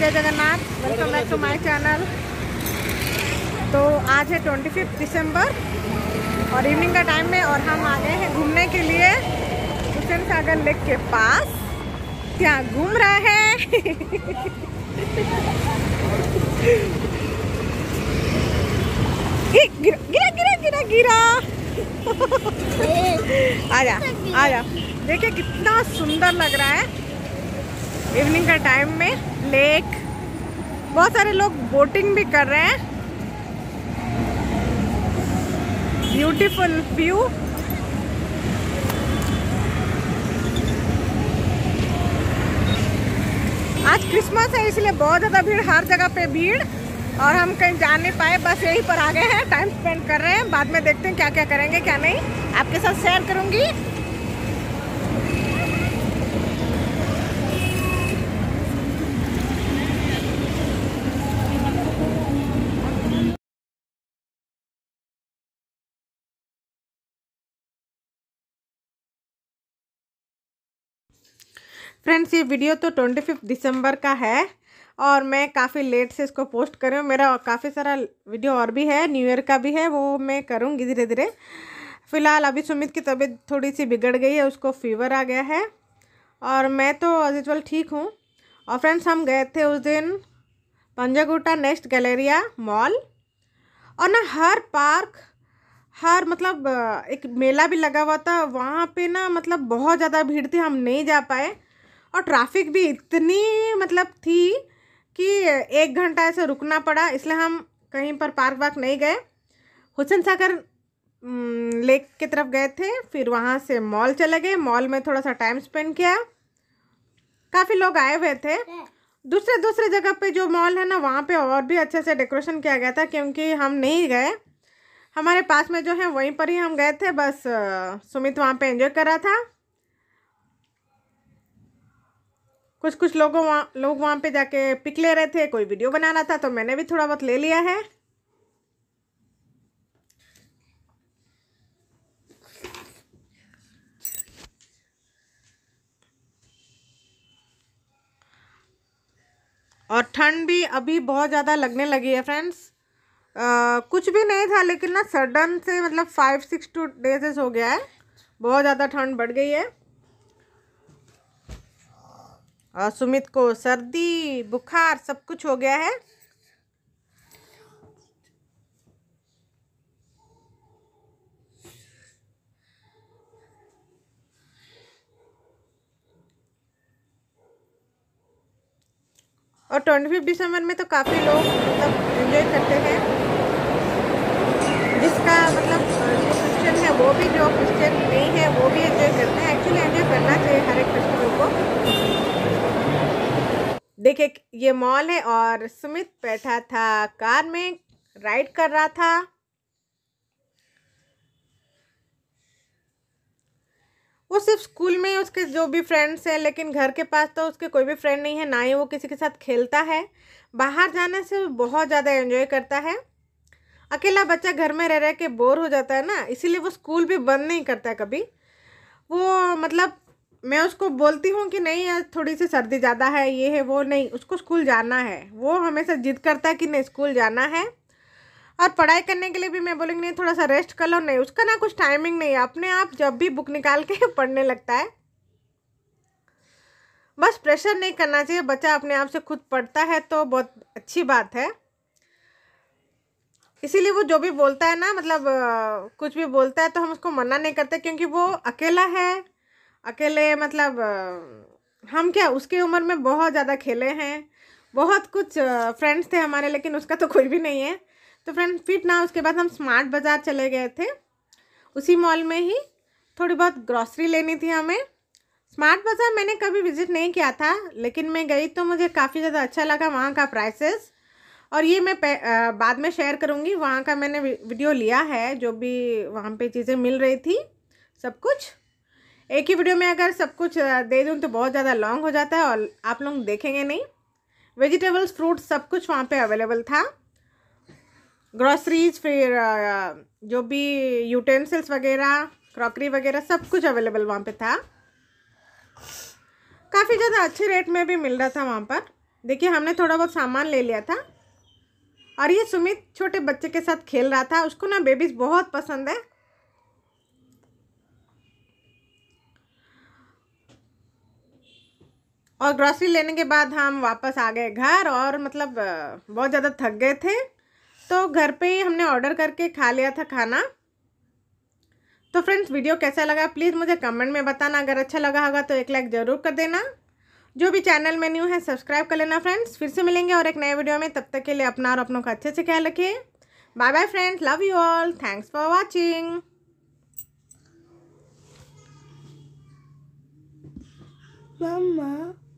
जय Jagannath welcome back to my channel तो आज है ट्वेंटी फिफ्थ दिसंबर और इवनिंग का टाइम है और हम आ गए हैं घूमने के लिए हुसैन सागर लेक के पास क्या घूम रहा है गिरा गिरा गिरा गिरा गिरा आजा आजा देखिए कितना सुंदर लग रहा है इवनिंग का टाइम में लेक बहुत सारे लोग बोटिंग भी कर रहे हैं ब्यूटीफुल व्यू आज क्रिसमस है इसलिए बहुत ज़्यादा भीड़ हर जगह पे भीड़ और हम कहीं जा नहीं पाए बस यहीं पर आ गए हैं टाइम स्पेंड कर रहे हैं बाद में देखते हैं क्या क्या करेंगे क्या नहीं आपके साथ शेयर करूँगी फ्रेंड्स ये वीडियो तो ट्वेंटी फिफ्थ दिसंबर का है और मैं काफ़ी लेट से इसको पोस्ट कर रही हूँ मेरा काफ़ी सारा वीडियो और भी है न्यू ईयर का भी है वो मैं करूँगी धीरे धीरे फ़िलहाल अभी सुमित की तबीयत थोड़ी सी बिगड़ गई है उसको फीवर आ गया है और मैं तो एज ठीक हूँ और फ्रेंड्स हम गए थे उस दिन पंजागुटा नेक्स्ट गैलेरिया मॉल और ना हर पार्क हर मतलब एक मेला भी लगा हुआ था वहाँ पे ना मतलब बहुत ज़्यादा भीड़ थी हम नहीं जा पाए और ट्रैफिक भी इतनी मतलब थी कि एक घंटा ऐसे रुकना पड़ा इसलिए हम कहीं पर पार्क वार्क नहीं गए हुसन सागर लेक की तरफ गए थे फिर वहाँ से मॉल चले गए मॉल में थोड़ा सा टाइम स्पेंड किया काफ़ी लोग आए हुए थे दूसरे दूसरे जगह पे जो मॉल है ना वहाँ पे और भी अच्छे से डेकोरेशन किया गया था क्योंकि हम नहीं गए हमारे पास में जो है वहीं पर ही हम गए थे बस सुमित वहाँ पे एंजॉय कर रहा था कुछ कुछ लोगों वहाँ लोग वहाँ पे जाके पिक ले रहे थे कोई वीडियो बनाना था तो मैंने भी थोड़ा बहुत ले लिया है और ठंड भी अभी बहुत ज़्यादा लगने लगी है फ्रेंड्स कुछ भी नहीं था लेकिन ना सडन से मतलब फाइव सिक्स टू डेजेस हो गया है बहुत ज़्यादा ठंड बढ़ गई है और सुमित को सर्दी बुखार सब कुछ हो गया है और ट्वेंटी फिफ्थ दिसंबर में तो काफ़ी लोग मतलब एंजॉय करते हैं जिसका मतलब जो क्रिश्चियन है वो भी जो क्रिश्चियन नहीं है वो भी देखिए ये मॉल है और सुमित बैठा था कार में राइड कर रहा था वो सिर्फ स्कूल में ही उसके जो भी फ्रेंड्स हैं लेकिन घर के पास तो उसके कोई भी फ्रेंड नहीं है ना ही वो किसी के साथ खेलता है बाहर जाने से वो बहुत ज़्यादा एंजॉय करता है अकेला बच्चा घर में रह रह के बोर हो जाता है ना इसीलिए वो स्कूल भी बंद नहीं करता कभी वो मतलब मैं उसको बोलती हूँ कि नहीं यार थोड़ी सी सर्दी ज़्यादा है ये है वो नहीं उसको स्कूल जाना है वो हमेशा जिद करता है कि नहीं स्कूल जाना है और पढ़ाई करने के लिए भी मैं बोलूँगी नहीं थोड़ा सा रेस्ट कर लो नहीं उसका ना कुछ टाइमिंग नहीं है अपने आप जब भी बुक निकाल के पढ़ने लगता है बस प्रेशर नहीं करना चाहिए बच्चा अपने आप से खुद पढ़ता है तो बहुत अच्छी बात है इसीलिए वो जो भी बोलता है ना मतलब कुछ भी बोलता है तो हम उसको मना नहीं करते क्योंकि वो अकेला है अकेले मतलब हम क्या उसके उम्र में बहुत ज़्यादा खेले हैं बहुत कुछ फ्रेंड्स थे हमारे लेकिन उसका तो कोई भी नहीं है तो फ्रेंड फिर ना उसके बाद हम स्मार्ट बाज़ार चले गए थे उसी मॉल में ही थोड़ी बहुत ग्रॉसरी लेनी थी हमें स्मार्ट बाज़ार मैंने कभी विज़िट नहीं किया था लेकिन मैं गई तो मुझे काफ़ी ज़्यादा अच्छा लगा वहाँ का प्राइसेस और ये मैं आ, बाद में शेयर करूँगी वहाँ का मैंने वीडियो लिया है जो भी वहाँ पे चीज़ें मिल रही थी सब कुछ एक ही वीडियो में अगर सब कुछ दे दूँ तो बहुत ज़्यादा लॉन्ग हो जाता है और आप लोग देखेंगे नहीं वेजिटेबल्स फ्रूट्स सब कुछ वहाँ पे अवेलेबल था ग्रॉसरीज फिर जो भी यूटेंसिल्स वगैरह क्रॉकरी वगैरह सब कुछ अवेलेबल वहाँ पे था काफ़ी ज़्यादा अच्छे रेट में भी मिल रहा था वहाँ पर देखिए हमने थोड़ा बहुत सामान ले लिया था और ये सुमित छोटे बच्चे के साथ खेल रहा था उसको ना बेबीज़ बहुत पसंद है और ग्रॉसरी लेने के बाद हम वापस आ गए घर और मतलब बहुत ज़्यादा थक गए थे तो घर पे ही हमने ऑर्डर करके खा लिया था खाना तो फ्रेंड्स वीडियो कैसा लगा प्लीज़ मुझे कमेंट में बताना अगर अच्छा लगा होगा तो एक लाइक ज़रूर कर देना जो भी चैनल में न्यू है सब्सक्राइब कर लेना फ्रेंड्स फिर से मिलेंगे और एक नए वीडियो में तब तक के लिए अपना और अपनों का अच्छे से ख्याल रखिए bye bye friends love you all thanks for watching mamma